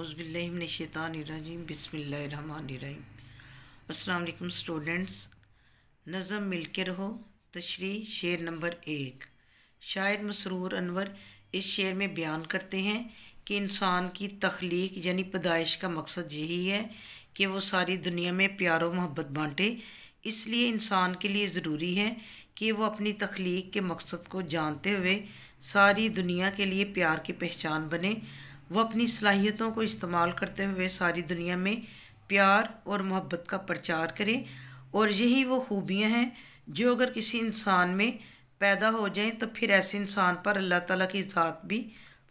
उज़बिल्लिमिनशैतानरजीम बिसमीम अल्लाम स्टूडेंट्स नज़म मिल के रहो तशरी शेर नंबर एक शायर मसरूर अनवर इस शेर में बयान करते हैं कि इंसान की तख्लीक यानी पैदाइश का मकसद यही है कि वो सारी दुनिया में प्यार मोहब्बत बांटे इसलिए इंसान के लिए ज़रूरी है कि वो अपनी तख्लीक के मकसद को जानते हुए सारी दुनिया के लिए प्यार की पहचान बने वो अपनी सलाहियतों को इस्तेमाल करते हुए सारी दुनिया में प्यार और मोहब्बत का प्रचार करें और यही वो खूबियाँ हैं जो अगर किसी इंसान में पैदा हो जाएं तो फिर ऐसे इंसान पर अल्लाह ताला की ज़ात भी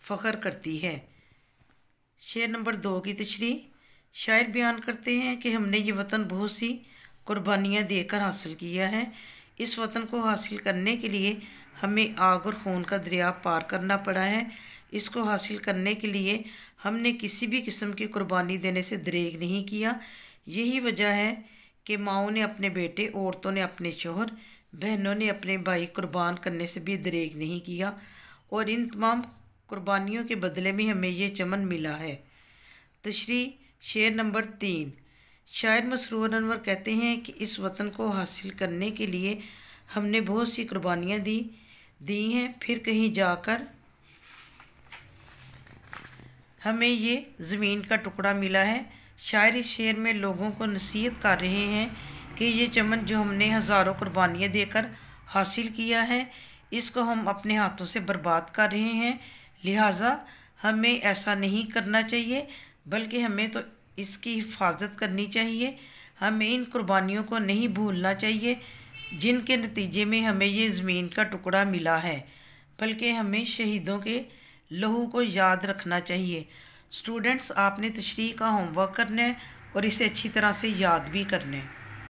फ़ख्र करती है शेर नंबर दो की तशरी शायर बयान करते हैं कि हमने ये वतन बहुत सी कुर्बानियाँ देकर हासिल किया है इस वतन को हासिल करने के लिए हमें आग और खून का दरिया पार करना पड़ा है इसको हासिल करने के लिए हमने किसी भी किस्म की कुर्बानी देने से दरेग नहीं किया यही वजह है कि माओ ने अपने बेटे औरतों ने अपने शोहर बहनों ने अपने भाई कुर्बान करने से भी दरेग नहीं किया और इन तमाम कुर्बानियों के बदले में हमें ये चमन मिला है तशरी शेर नंबर तीन शायर मसरूर अनवर कहते हैं कि इस वतन को हासिल करने के लिए हमने बहुत सी कुर्बानियाँ दी दी हैं फिर कहीं जाकर हमें ये ज़मीन का टुकड़ा मिला है शायर इस शेर में लोगों को नसीहत कर रहे हैं कि ये चमन जो हमने हज़ारों कुर्बानियाँ देकर हासिल किया है इसको हम अपने हाथों से बर्बाद कर रहे हैं लिहाजा हमें ऐसा नहीं करना चाहिए बल्कि हमें तो इसकी हिफाजत करनी चाहिए हमें इन कुर्बानियों को नहीं भूलना चाहिए जिनके नतीजे में हमें ये ज़मीन का टुकड़ा मिला है बल्कि हमें शहीदों के लहू को याद रखना चाहिए स्टूडेंट्स आपने तशरी तो का होमवर्क करना है और इसे अच्छी तरह से याद भी करना है